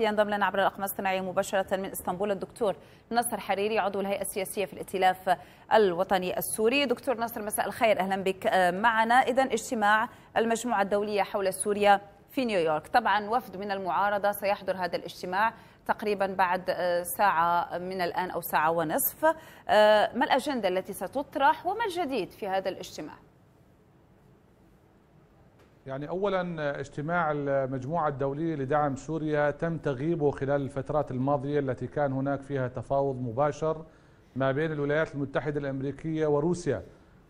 ينضم لنا عبر الاقمار الصناعيه مباشره من اسطنبول الدكتور نصر حريري عضو الهيئه السياسيه في الائتلاف الوطني السوري دكتور نصر مساء الخير اهلا بك آه، معنا اذا اجتماع المجموعه الدوليه حول سوريا في نيويورك طبعا وفد من المعارضه سيحضر هذا الاجتماع تقريبا بعد آه، ساعة من الآن أو ساعة ونصف آه، ما الأجندة التي ستطرح وما الجديد في هذا الاجتماع؟ يعني اولا اجتماع المجموعه الدوليه لدعم سوريا تم تغييبه خلال الفترات الماضيه التي كان هناك فيها تفاوض مباشر ما بين الولايات المتحده الامريكيه وروسيا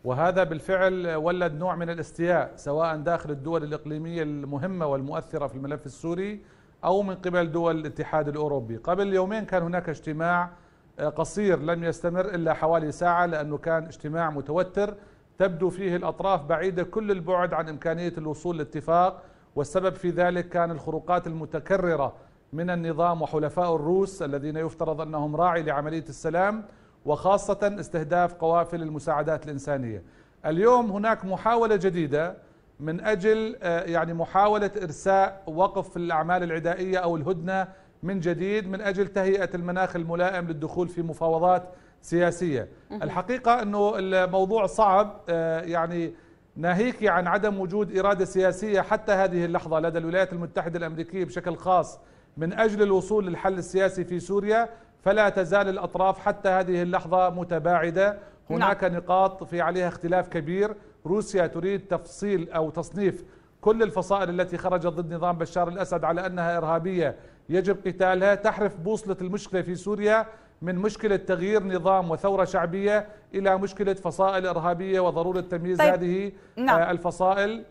وهذا بالفعل ولد نوع من الاستياء سواء داخل الدول الاقليميه المهمه والمؤثره في الملف السوري او من قبل دول الاتحاد الاوروبي، قبل يومين كان هناك اجتماع آه، قصير لم يستمر الا حوالي ساعه لانه كان اجتماع متوتر تبدو فيه الأطراف بعيدة كل البعد عن إمكانية الوصول لاتفاق والسبب في ذلك كان الخروقات المتكررة من النظام وحلفاء الروس الذين يفترض أنهم راعي لعملية السلام وخاصة استهداف قوافل المساعدات الإنسانية اليوم هناك محاولة جديدة من أجل آه، يعني محاولة إرساء وقف الأعمال العدائية أو الهدنة من جديد من أجل تهيئة المناخ الملائم للدخول في مفاوضات سياسية الحقيقة أنه الموضوع صعب آه، يعني ناهيك عن عدم وجود إرادة سياسية حتى هذه اللحظة لدى الولايات المتحدة الأمريكية بشكل خاص من أجل الوصول للحل السياسي في سوريا فلا تزال الأطراف حتى هذه اللحظة متباعدة نعم. هناك نعم. نقاط في عليها اختلاف كبير روسيا تريد تفصيل أو تصنيف كل الفصائل التي خرجت ضد نظام بشار الأسد على أنها إرهابية يجب قتالها تحرف بوصلة المشكلة في سوريا من مشكلة تغيير نظام وثورة شعبية إلى مشكلة فصائل إرهابية وضرورة تمييز طيب. هذه نعم. آه، الفصائل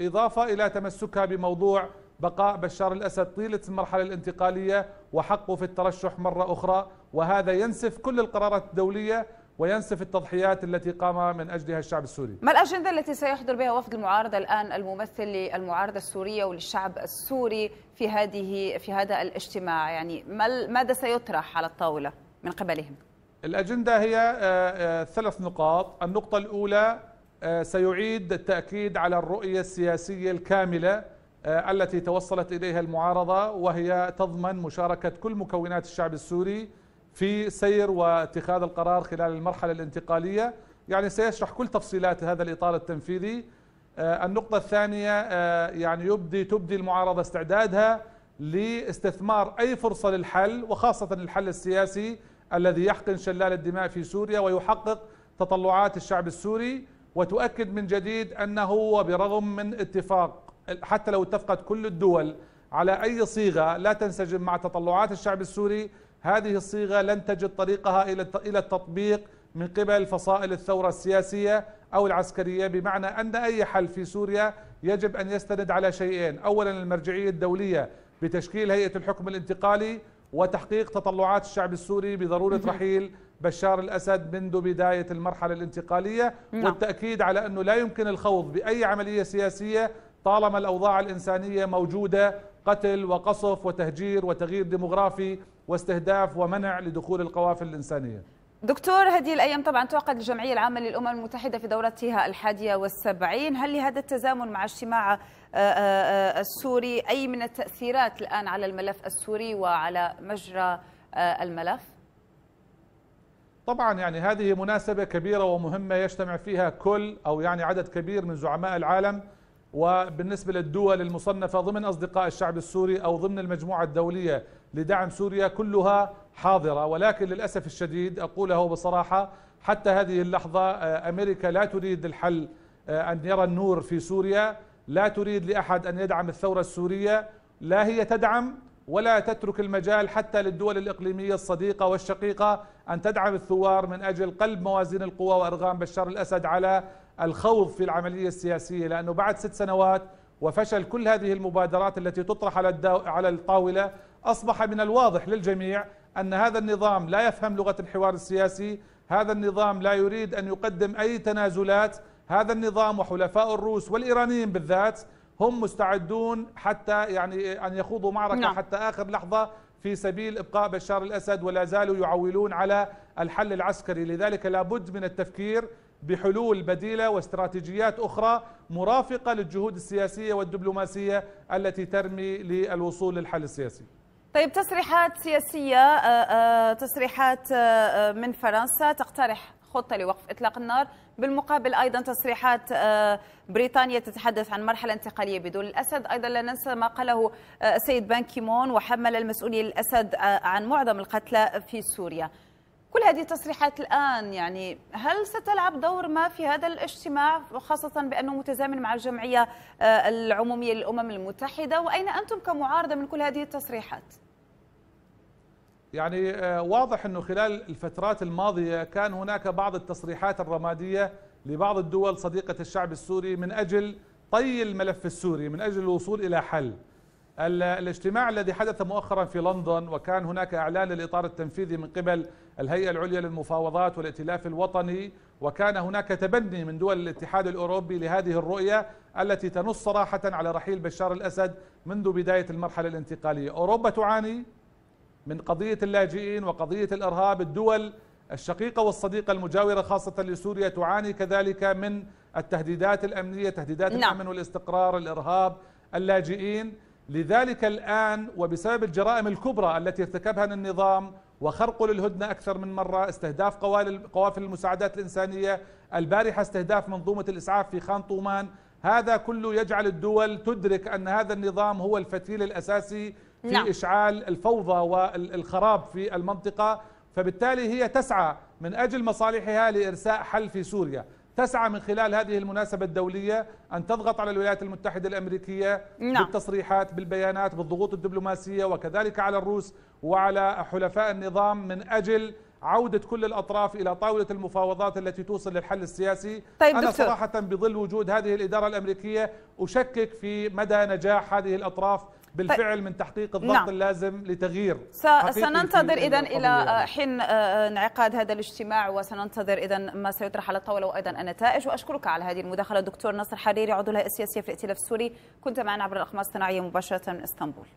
إضافة إلى تمسكها بموضوع بقاء بشار الأسد طيلة المرحلة الانتقالية وحقه في الترشح مرة أخرى وهذا ينسف كل القرارات الدولية وينسف التضحيات التي قام من أجلها الشعب السوري ما الأجندة التي سيحضر بها وفد المعارضة الآن الممثل للمعارضة السورية وللشعب السوري في هذه في هذا الاجتماع يعني ماذا سيطرح على الطاولة؟ من قبلهم الأجندة هي آه، آه، ثلاث نقاط النقطة الأولى آه، سيعيد التأكيد على الرؤية السياسية الكاملة التي توصلت إليها المعارضة وهي تضمن مشاركة كل مكونات الشعب السوري في سير واتخاذ القرار خلال المرحلة الانتقالية يعني سيشرح كل تفصيلات هذا الإطار التنفيذي النقطة الثانية يعني يبدي تبدي المعارضة استعدادها لاستثمار أي فرصة للحل وخاصة الحل السياسي الذي يحقن شلال الدماء في سوريا ويحقق تطلعات الشعب السوري وتؤكد من جديد أنه برغم من اتفاق حتى لو اتفقت كل الدول على أي صيغة لا تنسجم مع تطلعات الشعب السوري هذه الصيغة لن تجد طريقها إلى التطبيق من قبل فصائل الثورة السياسية أو العسكرية بمعنى أن أي حل في سوريا يجب أن يستند على شيئين أولا المرجعية الدولية بتشكيل هيئة الحكم الانتقالي وتحقيق تطلعات الشعب السوري بضرورة رحيل بشار الأسد منذ بداية المرحلة الانتقالية نعم. والتأكيد على أنه لا يمكن الخوض بأي عملية سياسية طالما الأوضاع الإنسانية موجودة قتل وقصف وتهجير وتغيير ديمغرافي واستهداف ومنع لدخول القوافل الإنسانية دكتور هذه الأيام طبعا تعقد الجمعية العامة للأمم المتحدة في دورتها الحادية والسبعين هل لهذا التزامن مع اجتماع آه، آه، آه، السوري أي من التأثيرات الآن على الملف السوري وعلى مجرى الملف؟ طبعا يعني هذه مناسبة كبيرة ومهمة يجتمع فيها كل أو يعني عدد كبير من زعماء العالم وبالنسبة للدول المصنفة ضمن أصدقاء الشعب السوري أو ضمن المجموعة الدولية لدعم سوريا كلها حاضرة ولكن للأسف الشديد أقوله بصراحة حتى هذه اللحظة آه، أمريكا لا تريد الحل آه، أن يرى النور في سوريا لا تريد لأحد أن يدعم الثورة السورية لا هي تدعم ولا تترك المجال حتى للدول الإقليمية الصديقة والشقيقة أن تدعم الثوار من أجل قلب موازين القوى وأرغام بشار الأسد على الخوض في العملية السياسية لأنه بعد ست سنوات وفشل كل هذه المبادرات التي تطرح على على الطاولة أصبح من الواضح للجميع أن هذا النظام لا يفهم لغة الحوار السياسي هذا النظام لا يريد أن يقدم أي تنازلات هذا النظام وحلفاء الروس والإيرانيين بالذات هم مستعدون حتى يعني أن يخوضوا معركة نعم. حتى آخر لحظة في سبيل إبقاء بشار الأسد ولا زالوا يعولون على الحل العسكري لذلك لابد من التفكير بحلول بديلة واستراتيجيات أخرى مرافقة للجهود السياسية والدبلوماسية التي ترمي للوصول للحل السياسي طيب تصريحات سياسية آه، آه، تصريحات آه، من فرنسا تقترح خطة لوقف إطلاق النار بالمقابل أيضا تصريحات بريطانيا تتحدث عن مرحلة انتقالية بدون الأسد أيضا لا ننسى ما قاله السيد بان كيمون وحمل المسؤولية الأسد عن معظم القتلى في سوريا كل هذه التصريحات الآن يعني هل ستلعب دور ما في هذا الاجتماع خاصة بأنه متزامن مع الجمعية آه، العمومية للأمم المتحدة وأين أنتم كمعارضة من كل هذه التصريحات؟ يعني آه، واضح أنه خلال الفترات الماضية كان هناك بعض التصريحات الرمادية لبعض الدول صديقة الشعب السوري من أجل طي الملف السوري من أجل الوصول إلى حل الاجتماع الذي حدث مؤخرا في لندن وكان هناك اعلان للاطار التنفيذي من قبل الهيئة العليا للمفاوضات والائتلاف الوطني وكان هناك تبني من دول الاتحاد الأوروبي لهذه الرؤية التي تنص صراحة على رحيل بشار الأسد منذ بداية المرحلة الانتقالية أوروبا تعاني من قضية اللاجئين وقضية الإرهاب الدول الشقيقة والصديقة المجاورة خاصة لسوريا تعاني كذلك من التهديدات الأمنية تهديدات نعم. الأمن والاستقرار الإرهاب اللاجئين لذلك الآن وبسبب الجرائم الكبرى التي ارتكبها النظام وخرقه للهدنة أكثر من مرة استهداف قوافل المساعدات الإنسانية البارحة استهداف منظومة الإسعاف في خان طومان هذا كله يجعل الدول تدرك أن هذا النظام هو الفتيل الأساسي في نعم. إشعال الفوضى والخراب في المنطقة فبالتالي هي تسعى من أجل مصالحها لإرساء حل في سوريا تسعى من خلال هذه المناسبة الدولية أن تضغط على الولايات المتحدة الأمريكية نعم. بالتصريحات بالبيانات بالضغوط الدبلوماسية وكذلك على الروس وعلى حلفاء النظام من أجل عودة كل الأطراف إلى طاولة المفاوضات التي توصل للحل السياسي طيب أنا دكتور. صراحة بظل وجود هذه الإدارة الأمريكية أشكك في مدى نجاح هذه الأطراف بالفعل من تحقيق الضغط نعم. اللازم لتغيير سننتظر إذا إلى حين آه، انعقاد هذا الاجتماع وسننتظر إذا ما سيطرح على الطاولة وأيضا النتائج وأشكرك على هذه المداخلة دكتور نصر حريري عضو الهيئة السياسية في الائتلاف السوري كنت معنا عبر الأخماس الصناعية مباشرة من اسطنبول